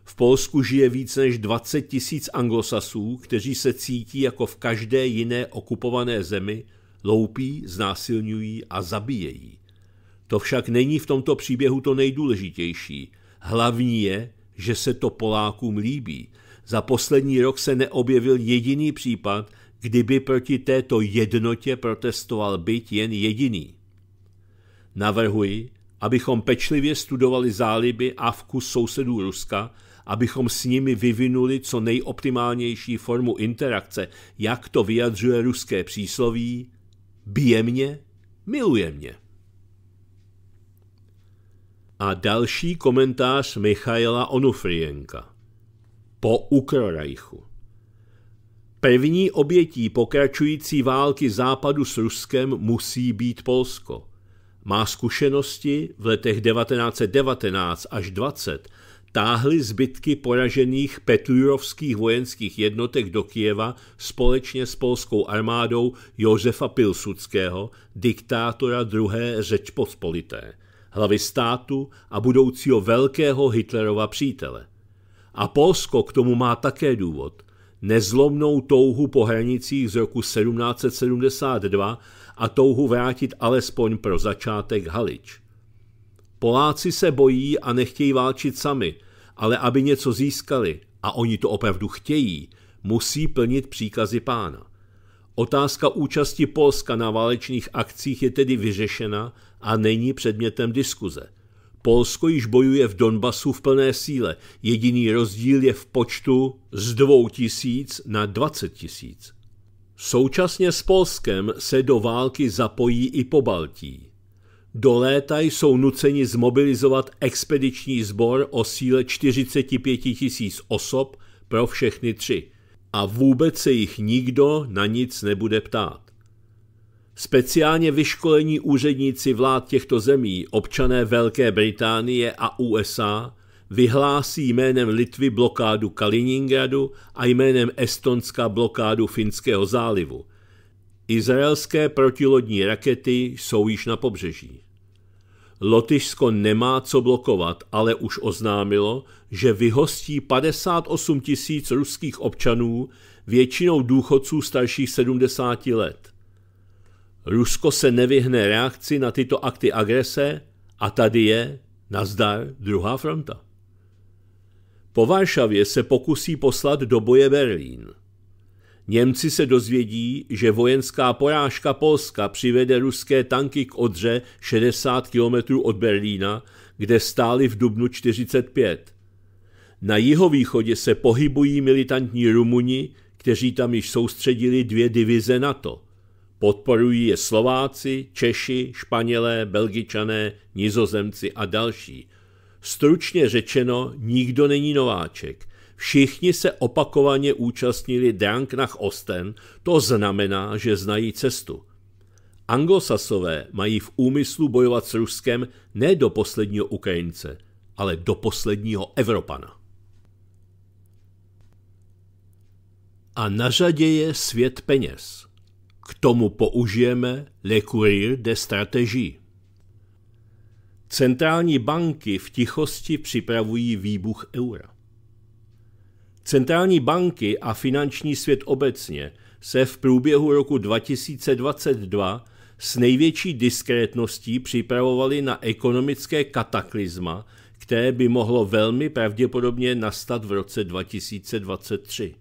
V Polsku žije více než 20 tisíc anglosasů, kteří se cítí jako v každé jiné okupované zemi, loupí, znásilňují a zabíjejí. To však není v tomto příběhu to nejdůležitější. Hlavní je, že se to Polákům líbí. Za poslední rok se neobjevil jediný případ, kdyby proti této jednotě protestoval byt jen jediný. Navrhuji, abychom pečlivě studovali záliby a vkus sousedů Ruska, abychom s nimi vyvinuli co nejoptimálnější formu interakce, jak to vyjadřuje ruské přísloví bije mě, miluje mě. A další komentář Michaela Onufrienka. Po Ukrorajchu. První obětí pokračující války západu s Ruskem musí být Polsko. Má zkušenosti v letech 1919 až 20 táhly zbytky poražených Petujovských vojenských jednotek do Kijeva společně s polskou armádou Josefa Pilsudského, diktátora druhé Řečpospolité – hlavy státu a budoucího velkého Hitlerova přítele. A Polsko k tomu má také důvod. Nezlomnou touhu po hranicích z roku 1772 a touhu vrátit alespoň pro začátek Halič. Poláci se bojí a nechtějí válčit sami, ale aby něco získali, a oni to opravdu chtějí, musí plnit příkazy pána. Otázka účasti Polska na válečných akcích je tedy vyřešena a není předmětem diskuze. Polsko již bojuje v Donbasu v plné síle. Jediný rozdíl je v počtu z 2000 na 20 tisíc. Současně s Polskem se do války zapojí i Baltí. Do léta jsou nuceni zmobilizovat expediční sbor o síle 45 tisíc osob pro všechny tři – a vůbec se jich nikdo na nic nebude ptát. Speciálně vyškolení úředníci vlád těchto zemí, občané Velké Británie a USA, vyhlásí jménem Litvy blokádu Kaliningradu a jménem Estonska blokádu Finského zálivu. Izraelské protilodní rakety jsou již na pobřeží. Lotyšsko nemá co blokovat, ale už oznámilo, že vyhostí 58 tisíc ruských občanů, většinou důchodců starších 70 let. Rusko se nevyhne reakci na tyto akty agrese a tady je, nazdar, druhá fronta. Po Varšavě se pokusí poslat do boje Berlín – Němci se dozvědí, že vojenská porážka Polska přivede ruské tanky k Odře 60 km od Berlína, kde stáli v dubnu 45. Na jihovýchodě se pohybují militantní Rumuni, kteří tam již soustředili dvě divize NATO. Podporují je Slováci, Češi, Španělé, Belgičané, Nizozemci a další. Stručně řečeno, nikdo není nováček. Všichni se opakovaně účastnili Dank nach Osten, to znamená, že znají cestu. Anglosasové mají v úmyslu bojovat s Ruskem ne do posledního Ukrajince, ale do posledního Evropana. A na řadě je svět peněz. K tomu použijeme Le Courier de Strategie. Centrální banky v tichosti připravují výbuch eura. Centrální banky a finanční svět obecně se v průběhu roku 2022 s největší diskrétností připravovali na ekonomické kataklizma, které by mohlo velmi pravděpodobně nastat v roce 2023.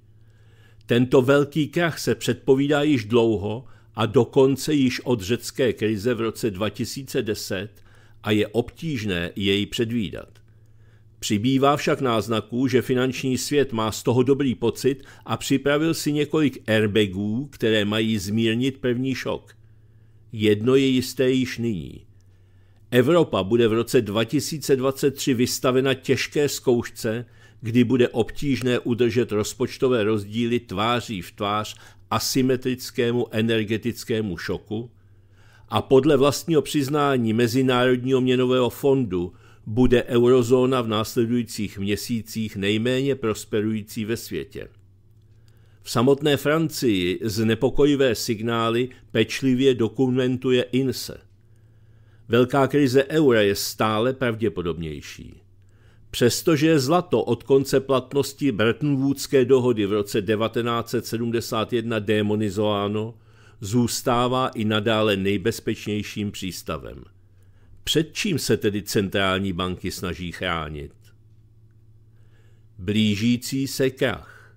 Tento velký krach se předpovídá již dlouho a dokonce již od řecké krize v roce 2010 a je obtížné jej předvídat. Přibývá však náznaků, že finanční svět má z toho dobrý pocit a připravil si několik airbagů, které mají zmírnit první šok. Jedno je jisté již nyní. Evropa bude v roce 2023 vystavena těžké zkoušce, kdy bude obtížné udržet rozpočtové rozdíly tváří v tvář asymetrickému energetickému šoku a podle vlastního přiznání Mezinárodního měnového fondu bude eurozóna v následujících měsících nejméně prosperující ve světě. V samotné Francii znepokojivé signály pečlivě dokumentuje INSE. Velká krize eura je stále pravděpodobnější. Přestože zlato od konce platnosti Bretton-Woodské dohody v roce 1971 démonizováno, zůstává i nadále nejbezpečnějším přístavem – před čím se tedy centrální banky snaží chránit? Blížící se krach.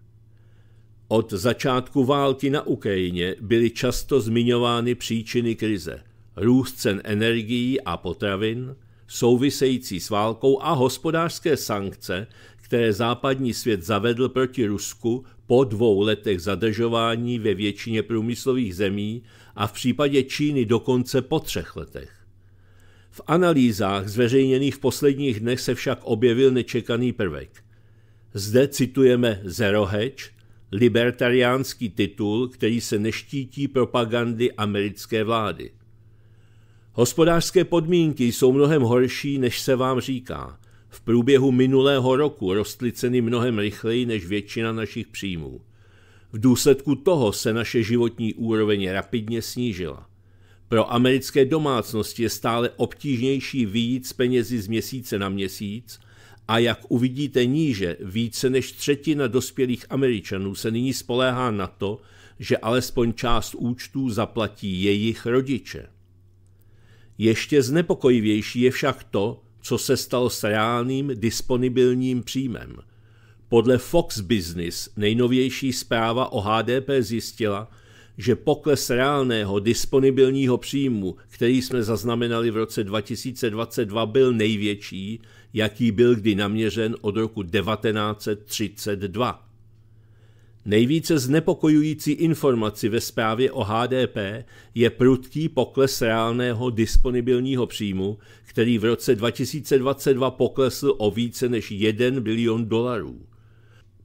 Od začátku války na Ukrajině byly často zmiňovány příčiny krize. Růst cen energií a potravin, související s válkou a hospodářské sankce, které západní svět zavedl proti Rusku po dvou letech zadržování ve většině průmyslových zemí a v případě Číny dokonce po třech letech. V analýzách zveřejněných v posledních dnech se však objevil nečekaný prvek. Zde citujeme Zero Hedge, libertariánský titul, který se neštítí propagandy americké vlády. Hospodářské podmínky jsou mnohem horší, než se vám říká. V průběhu minulého roku rostly ceny mnohem rychleji než většina našich příjmů. V důsledku toho se naše životní úroveň rapidně snížila. Pro americké domácnosti je stále obtížnější výjít z penězi z měsíce na měsíc a jak uvidíte níže, více než třetina dospělých Američanů se nyní spoléhá na to, že alespoň část účtů zaplatí jejich rodiče. Ještě znepokojivější je však to, co se stalo s reálným disponibilním příjmem. Podle Fox Business nejnovější zpráva o HDP zjistila, že pokles reálného disponibilního příjmu, který jsme zaznamenali v roce 2022, byl největší, jaký byl kdy naměřen od roku 1932. Nejvíce znepokojující informaci ve zprávě o HDP je prudký pokles reálného disponibilního příjmu, který v roce 2022 poklesl o více než 1 bilion dolarů.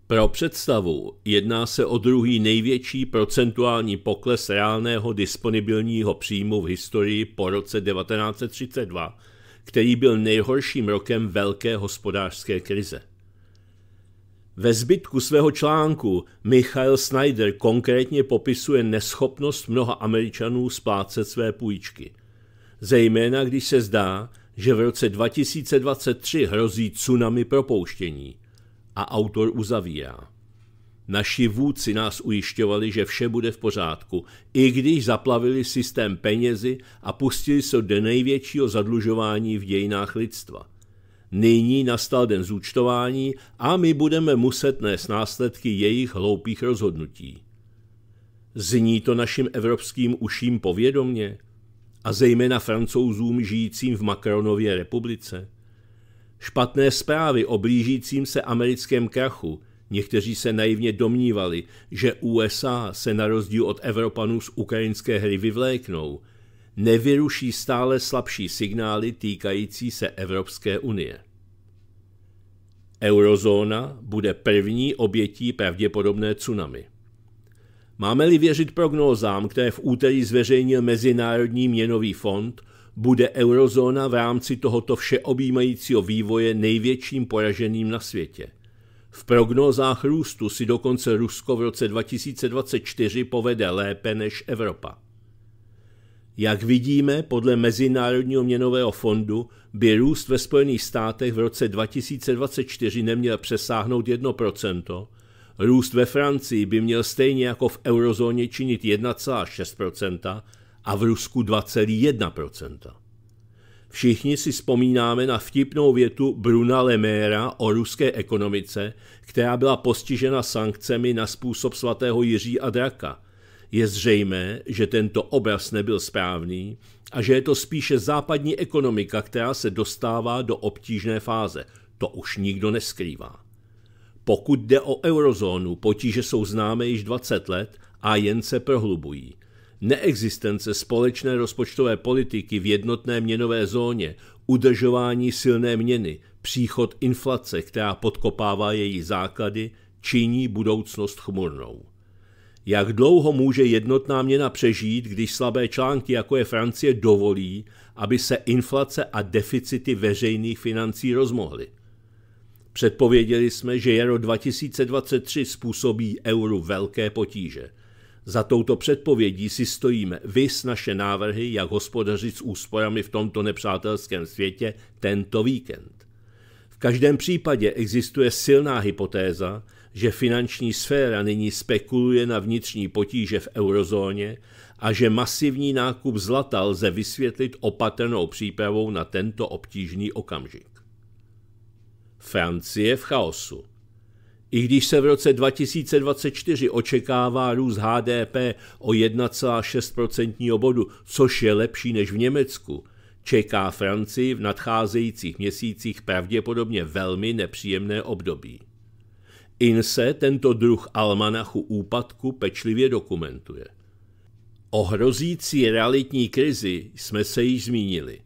Pro představu, jedná se o druhý největší procentuální pokles reálného disponibilního příjmu v historii po roce 1932, který byl nejhorším rokem velké hospodářské krize. Ve zbytku svého článku Michael Snyder konkrétně popisuje neschopnost mnoha Američanů splácet své půjčky. Zejména když se zdá, že v roce 2023 hrozí tsunami propouštění – a autor uzavírá. Naši vůdci nás ujišťovali, že vše bude v pořádku, i když zaplavili systém penězi a pustili se do největšího zadlužování v dějinách lidstva. Nyní nastal den zúčtování a my budeme muset nést následky jejich hloupých rozhodnutí. Zní to našim evropským uším povědomně? A zejména francouzům žijícím v Macronově republice? Špatné zprávy o blížícím se americkém krachu. Někteří se naivně domnívali, že USA se na rozdíl od Evropanů z ukrajinské hry vyvléknou. Nevyruší stále slabší signály týkající se Evropské unie. Eurozóna bude první obětí pravděpodobné tsunami. Máme-li věřit prognózám, které v úterý zveřejnil Mezinárodní měnový fond, bude eurozóna v rámci tohoto všeobjímajícího vývoje největším poraženým na světě. V prognózách růstu si dokonce Rusko v roce 2024 povede lépe než Evropa. Jak vidíme, podle Mezinárodního měnového fondu by růst ve Spojených státech v roce 2024 neměl přesáhnout 1%, růst ve Francii by měl stejně jako v eurozóně činit 1,6%, a v Rusku 2,1%. Všichni si vzpomínáme na vtipnou větu Bruna Leméra o ruské ekonomice, která byla postižena sankcemi na způsob svatého Jiří a draka. Je zřejmé, že tento obraz nebyl správný a že je to spíše západní ekonomika, která se dostává do obtížné fáze. To už nikdo neskrývá. Pokud jde o eurozónu, potíže jsou známé již 20 let a jen se prohlubují – neexistence společné rozpočtové politiky v jednotné měnové zóně, udržování silné měny, příchod inflace, která podkopává její základy, činí budoucnost chmurnou. Jak dlouho může jednotná měna přežít, když slabé články, jako je Francie, dovolí, aby se inflace a deficity veřejných financí rozmohly? Předpověděli jsme, že jaro 2023 způsobí euru velké potíže – za touto předpovědí si stojíme s naše návrhy, jak hospodařit s úsporami v tomto nepřátelském světě tento víkend. V každém případě existuje silná hypotéza, že finanční sféra nyní spekuluje na vnitřní potíže v eurozóně a že masivní nákup zlata lze vysvětlit opatrnou přípravou na tento obtížný okamžik. Francie v chaosu. I když se v roce 2024 očekává růst HDP o 1,6% bodu, což je lepší než v Německu, čeká Francii v nadcházejících měsících pravděpodobně velmi nepříjemné období. INSE tento druh almanachu úpadku pečlivě dokumentuje. O hrozící realitní krizi jsme se již zmínili.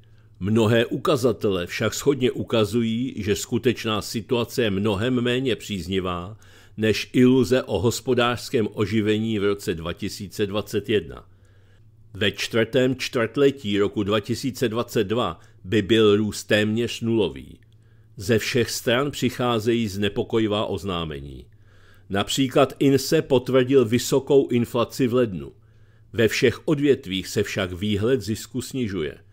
Mnohé ukazatele však shodně ukazují, že skutečná situace je mnohem méně příznivá než iluze o hospodářském oživení v roce 2021. Ve čtvrtém čtvrtletí roku 2022 by byl růst téměř nulový. Ze všech stran přicházejí znepokojivá oznámení. Například INSE potvrdil vysokou inflaci v lednu. Ve všech odvětvích se však výhled zisku snižuje –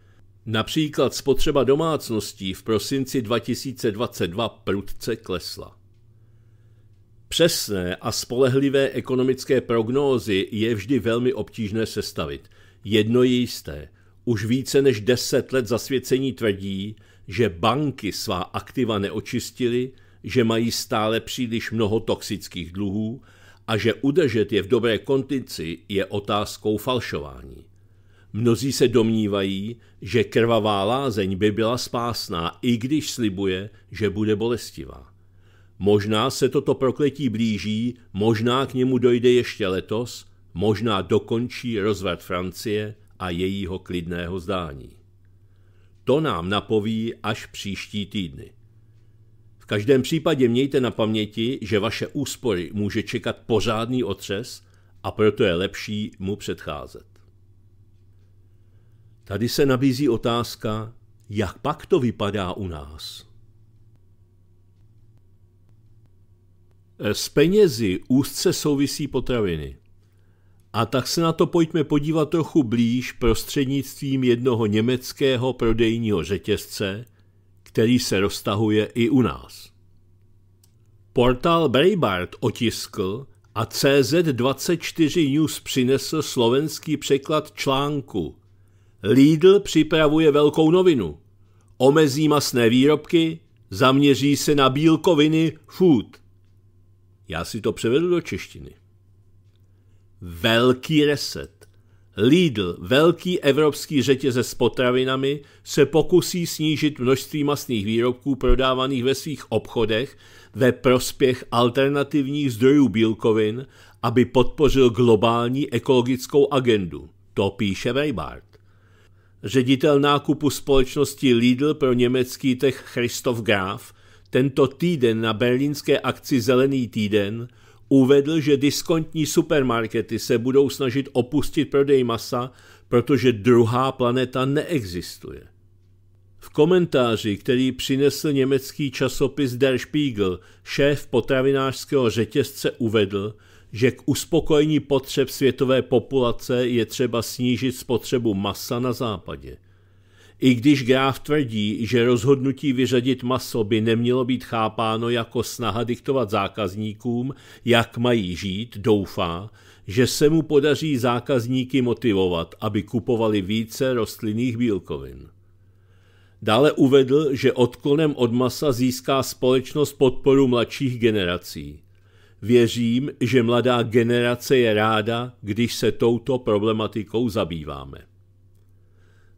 Například spotřeba domácností v prosinci 2022 prudce klesla. Přesné a spolehlivé ekonomické prognózy je vždy velmi obtížné sestavit. Jedno je jisté. Už více než deset let zasvěcení tvrdí, že banky svá aktiva neočistily, že mají stále příliš mnoho toxických dluhů a že udržet je v dobré kondici je otázkou falšování. Mnozí se domnívají, že krvavá lázeň by byla spásná, i když slibuje, že bude bolestivá. Možná se toto prokletí blíží, možná k němu dojde ještě letos, možná dokončí rozvrat Francie a jejího klidného zdání. To nám napoví až příští týdny. V každém případě mějte na paměti, že vaše úspory může čekat pořádný otřes a proto je lepší mu předcházet. Tady se nabízí otázka, jak pak to vypadá u nás. S penězi úzce souvisí potraviny. A tak se na to pojďme podívat trochu blíž prostřednictvím jednoho německého prodejního řetězce, který se roztahuje i u nás. Portál Breitbart otiskl a CZ24 News přinesl slovenský překlad článku Lidl připravuje velkou novinu. Omezí masné výrobky, zaměří se na bílkoviny food. Já si to převedu do češtiny. Velký reset. Lidl, velký evropský řetěze s potravinami, se pokusí snížit množství masných výrobků prodávaných ve svých obchodech ve prospěch alternativních zdrojů bílkovin, aby podpořil globální ekologickou agendu. To píše Weibart. Ředitel nákupu společnosti Lidl pro německý tech Christoph Graf tento týden na berlínské akci Zelený týden uvedl, že diskontní supermarkety se budou snažit opustit prodej masa, protože druhá planeta neexistuje. V komentáři, který přinesl německý časopis Der Spiegel, šéf potravinářského řetězce uvedl, že k uspokojení potřeb světové populace je třeba snížit spotřebu masa na západě. I když Graf tvrdí, že rozhodnutí vyřadit maso by nemělo být chápáno jako snaha diktovat zákazníkům, jak mají žít, doufá, že se mu podaří zákazníky motivovat, aby kupovali více rostlinných bílkovin. Dále uvedl, že odklonem od masa získá společnost podporu mladších generací. Věřím, že mladá generace je ráda, když se touto problematikou zabýváme.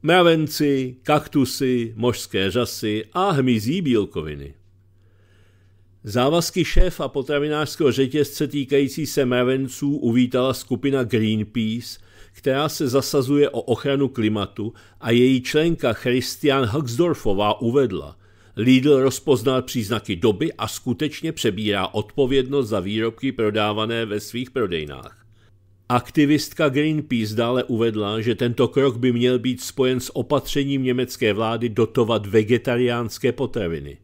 Mravenci, kaktusy, mořské řasy a hmyzí bílkoviny. Závazky šéfa potravinářského řetězce týkající se mravenců uvítala skupina Greenpeace, která se zasazuje o ochranu klimatu a její členka Christian Huxdorfová uvedla, Lidl rozpoznal příznaky doby a skutečně přebírá odpovědnost za výrobky prodávané ve svých prodejnách. Aktivistka Greenpeace dále uvedla, že tento krok by měl být spojen s opatřením německé vlády dotovat vegetariánské potraviny.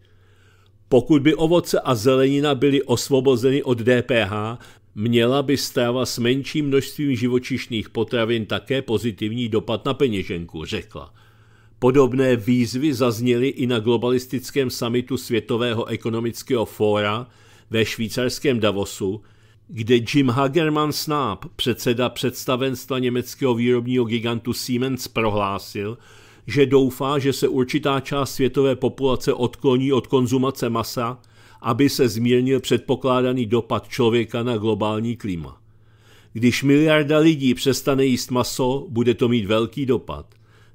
Pokud by ovoce a zelenina byly osvobozeny od DPH, měla by strava s menším množstvím živočišných potravin také pozitivní dopad na peněženku, řekla. Podobné výzvy zazněly i na globalistickém samitu Světového ekonomického fóra ve švýcarském Davosu, kde Jim Hagerman Snap, předseda představenstva německého výrobního gigantu Siemens, prohlásil, že doufá, že se určitá část světové populace odkloní od konzumace masa, aby se zmírnil předpokládaný dopad člověka na globální klima. Když miliarda lidí přestane jíst maso, bude to mít velký dopad.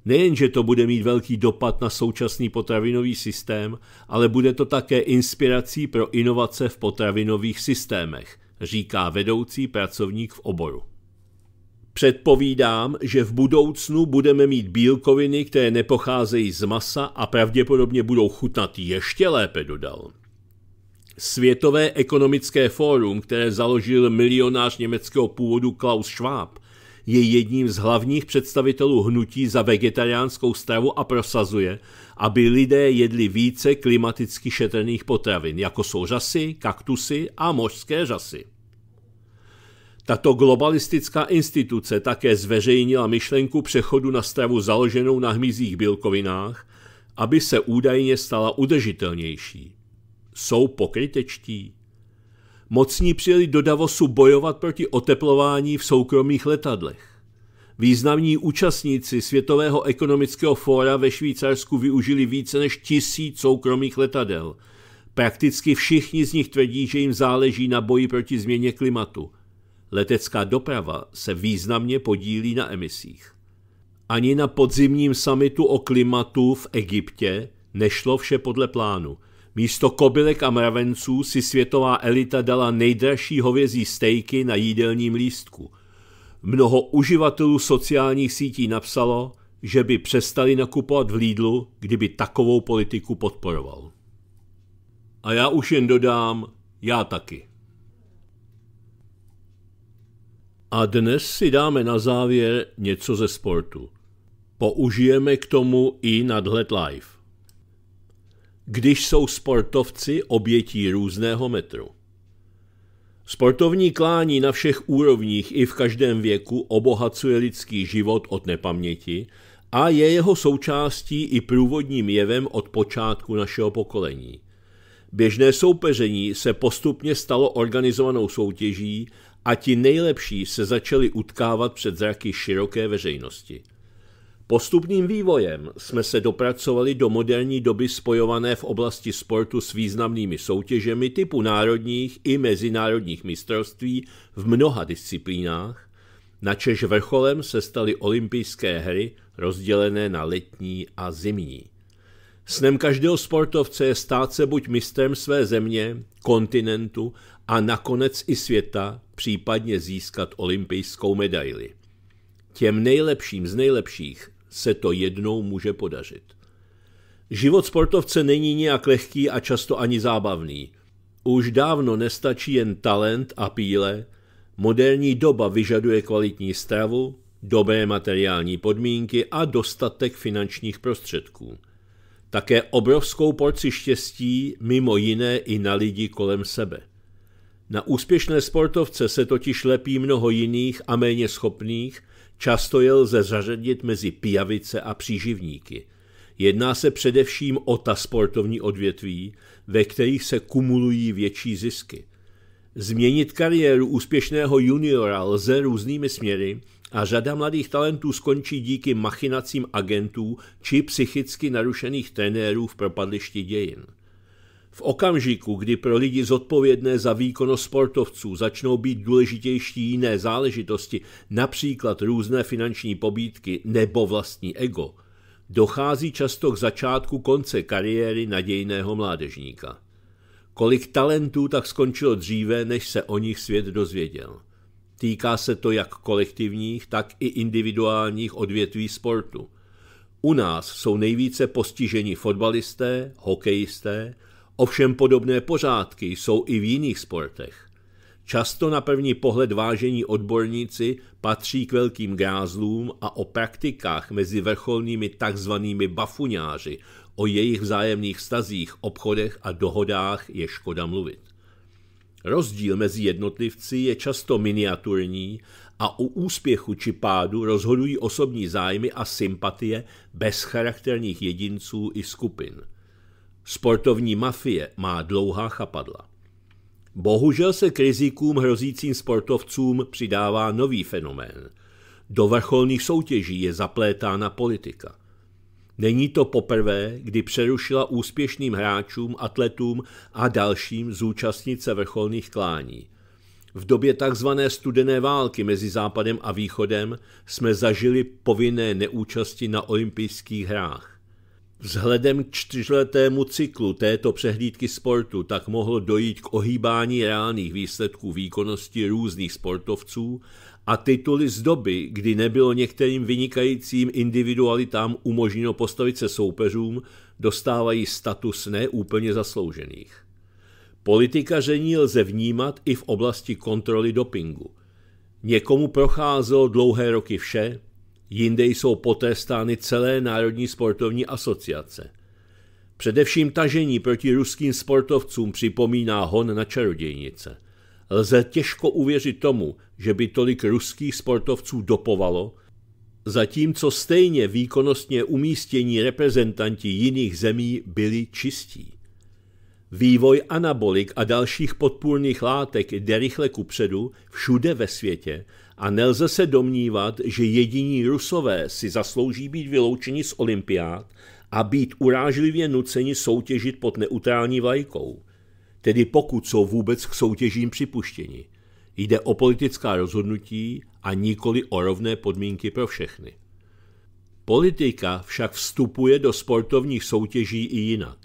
Nejenže to bude mít velký dopad na současný potravinový systém, ale bude to také inspirací pro inovace v potravinových systémech, říká vedoucí pracovník v oboru. Předpovídám, že v budoucnu budeme mít bílkoviny, které nepocházejí z masa a pravděpodobně budou chutnat ještě lépe, dodal. Světové ekonomické fórum, které založil milionář německého původu Klaus Schwab, je jedním z hlavních představitelů hnutí za vegetariánskou stravu a prosazuje, aby lidé jedli více klimaticky šetrných potravin, jako jsou řasy, kaktusy a mořské řasy. Tato globalistická instituce také zveřejnila myšlenku přechodu na stravu založenou na hmyzích bílkovinách, aby se údajně stala udržitelnější. Jsou pokrytečtí? Mocní přijeli do Davosu bojovat proti oteplování v soukromých letadlech. Významní účastníci Světového ekonomického fóra ve Švýcarsku využili více než tisíc soukromých letadel. Prakticky všichni z nich tvrdí, že jim záleží na boji proti změně klimatu. Letecká doprava se významně podílí na emisích. Ani na podzimním samitu o klimatu v Egyptě nešlo vše podle plánu – Místo kobylek a mravenců si světová elita dala nejdražší hovězí stejky na jídelním lístku. Mnoho uživatelů sociálních sítí napsalo, že by přestali nakupovat v Lidlu, kdyby takovou politiku podporoval. A já už jen dodám, já taky. A dnes si dáme na závěr něco ze sportu. Použijeme k tomu i nadhled live když jsou sportovci obětí různého metru. Sportovní klání na všech úrovních i v každém věku obohacuje lidský život od nepaměti a je jeho součástí i průvodním jevem od počátku našeho pokolení. Běžné soupeření se postupně stalo organizovanou soutěží a ti nejlepší se začali utkávat před zraky široké veřejnosti. Postupným vývojem jsme se dopracovali do moderní doby spojované v oblasti sportu s významnými soutěžemi typu národních i mezinárodních mistrovství v mnoha disciplínách, načež vrcholem se staly olympijské hry rozdělené na letní a zimní. Snem každého sportovce je stát se buď mistrem své země, kontinentu a nakonec i světa, případně získat olympijskou medaili. Těm nejlepším z nejlepších se to jednou může podařit. Život sportovce není nijak lehký a často ani zábavný. Už dávno nestačí jen talent a píle, moderní doba vyžaduje kvalitní stravu, dobré materiální podmínky a dostatek finančních prostředků. Také obrovskou porci štěstí, mimo jiné i na lidi kolem sebe. Na úspěšné sportovce se totiž lepí mnoho jiných a méně schopných, Často je lze zařadit mezi pijavice a příživníky. Jedná se především o ta sportovní odvětví, ve kterých se kumulují větší zisky. Změnit kariéru úspěšného juniora lze různými směry a řada mladých talentů skončí díky machinacím agentů či psychicky narušených trenérů v propadlišti dějin. V okamžiku, kdy pro lidi zodpovědné za výkonnost sportovců začnou být důležitější jiné záležitosti, například různé finanční pobídky nebo vlastní ego, dochází často k začátku konce kariéry nadějného mládežníka. Kolik talentů tak skončilo dříve, než se o nich svět dozvěděl. Týká se to jak kolektivních, tak i individuálních odvětví sportu. U nás jsou nejvíce postiženi fotbalisté, hokejisté, Ovšem podobné pořádky jsou i v jiných sportech. Často na první pohled vážení odborníci patří k velkým grázlům a o praktikách mezi vrcholnými takzvanými bafuňáři, o jejich vzájemných stazích, obchodech a dohodách je škoda mluvit. Rozdíl mezi jednotlivci je často miniaturní a u úspěchu či pádu rozhodují osobní zájmy a sympatie bezcharakterních jedinců i skupin – Sportovní mafie má dlouhá chapadla. Bohužel se k rizikům hrozícím sportovcům přidává nový fenomén. Do vrcholných soutěží je zaplétána politika. Není to poprvé, kdy přerušila úspěšným hráčům, atletům a dalším zúčastnice vrcholných klání. V době tzv. studené války mezi Západem a Východem jsme zažili povinné neúčasti na olympijských hrách. Vzhledem k čtyřletému cyklu této přehlídky sportu tak mohlo dojít k ohýbání reálných výsledků výkonnosti různých sportovců a tituly z doby, kdy nebylo některým vynikajícím individualitám umožněno postavit se soupeřům, dostávají status neúplně zasloužených. Politikaření lze vnímat i v oblasti kontroly dopingu. Někomu procházelo dlouhé roky vše, Jinde jsou potrestány celé Národní sportovní asociace. Především tažení proti ruským sportovcům připomíná hon na čarodějnice. Lze těžko uvěřit tomu, že by tolik ruských sportovců dopovalo, zatímco stejně výkonnostně umístění reprezentanti jiných zemí byli čistí. Vývoj anabolik a dalších podpůrných látek jde rychle kupředu všude ve světě a nelze se domnívat, že jediní Rusové si zaslouží být vyloučeni z olympiád a být urážlivě nuceni soutěžit pod neutrální vlajkou, tedy pokud jsou vůbec k soutěžím připuštěni. Jde o politická rozhodnutí a nikoli o rovné podmínky pro všechny. Politika však vstupuje do sportovních soutěží i jinak.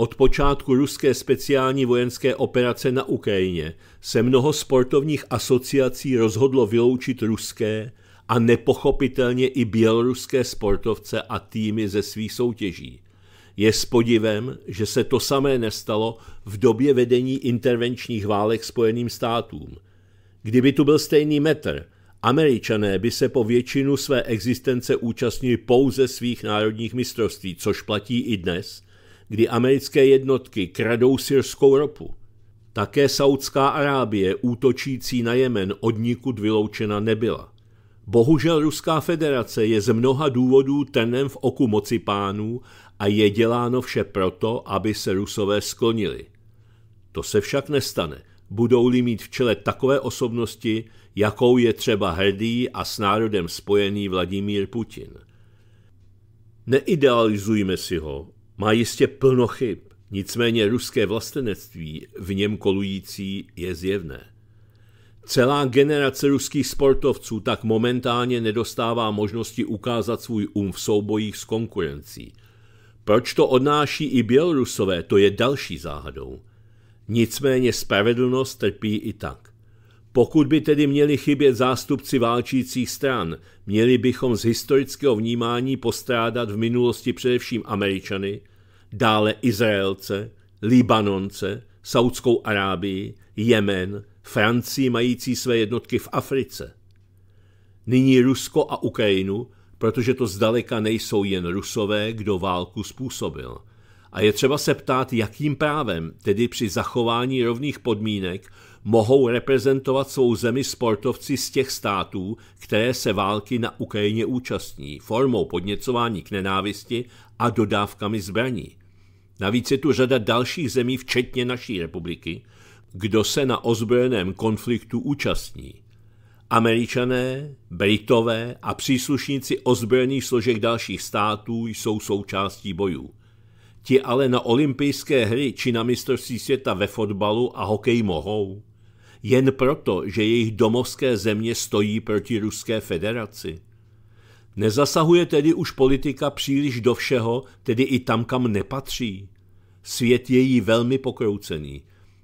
Od počátku ruské speciální vojenské operace na Ukrajině se mnoho sportovních asociací rozhodlo vyloučit ruské a nepochopitelně i běloruské sportovce a týmy ze svých soutěží. Je s podivem, že se to samé nestalo v době vedení intervenčních válek Spojeným státům. Kdyby tu byl stejný metr, Američané by se po většinu své existence účastnili pouze svých národních mistrovství, což platí i dnes – kdy americké jednotky kradou syrskou ropu. Také Saudská Arábie útočící na Jemen od nikud vyloučena nebyla. Bohužel Ruská federace je z mnoha důvodů trnem v oku moci pánů a je děláno vše proto, aby se Rusové sklonili. To se však nestane, budou-li mít v čele takové osobnosti, jakou je třeba hrdý a s národem spojený Vladimír Putin. Neidealizujme si ho, má jistě plno chyb, nicméně ruské vlastenectví v něm kolující je zjevné. Celá generace ruských sportovců tak momentálně nedostává možnosti ukázat svůj um v soubojích s konkurencí. Proč to odnáší i Bělorusové, to je další záhadou. Nicméně spravedlnost trpí i tak. Pokud by tedy měli chybět zástupci válčících stran, měli bychom z historického vnímání postrádat v minulosti především Američany, dále Izraelce, Libanonce, Saudskou Arábii, Jemen, Francii mající své jednotky v Africe. Nyní Rusko a Ukrajinu, protože to zdaleka nejsou jen Rusové, kdo válku způsobil – a je třeba se ptát, jakým právem, tedy při zachování rovných podmínek, mohou reprezentovat svou zemi sportovci z těch států, které se války na Ukrajině účastní, formou podněcování k nenávisti a dodávkami zbraní. Navíc je tu řada dalších zemí, včetně naší republiky, kdo se na ozbrojeném konfliktu účastní. Američané, Britové a příslušníci ozbrojených složek dalších států jsou součástí bojů. Ti ale na olympijské hry či na mistrovství světa ve fotbalu a hokeji mohou. Jen proto, že jejich domovské země stojí proti Ruské federaci. Nezasahuje tedy už politika příliš do všeho, tedy i tam, kam nepatří. Svět je jí velmi pokroucený.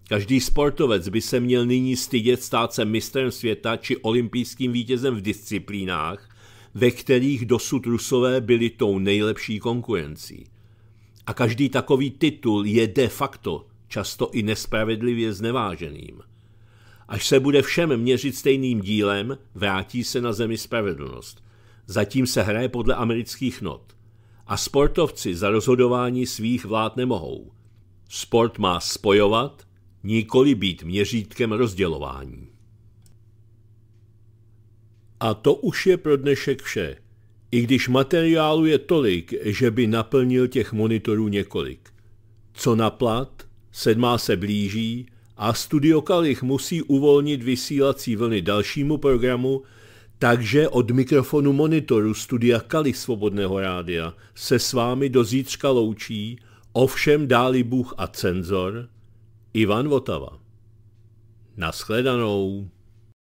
Každý sportovec by se měl nyní stydět stát se mistrem světa či olympijským vítězem v disciplínách, ve kterých dosud Rusové byli tou nejlepší konkurencí. A každý takový titul je de facto často i nespravedlivě zneváženým. Až se bude všem měřit stejným dílem, vrátí se na zemi spravedlnost. Zatím se hraje podle amerických not. A sportovci za rozhodování svých vlád nemohou. Sport má spojovat, nikoli být měřítkem rozdělování. A to už je pro dnešek vše i když materiálu je tolik, že by naplnil těch monitorů několik. Co na plat? Sedmá se blíží a Studio Kalich musí uvolnit vysílací vlny dalšímu programu, takže od mikrofonu monitoru Studia Kalich Svobodného rádia se s vámi do zítřka loučí, ovšem dáli Bůh a cenzor, Ivan Votava. Naschledanou.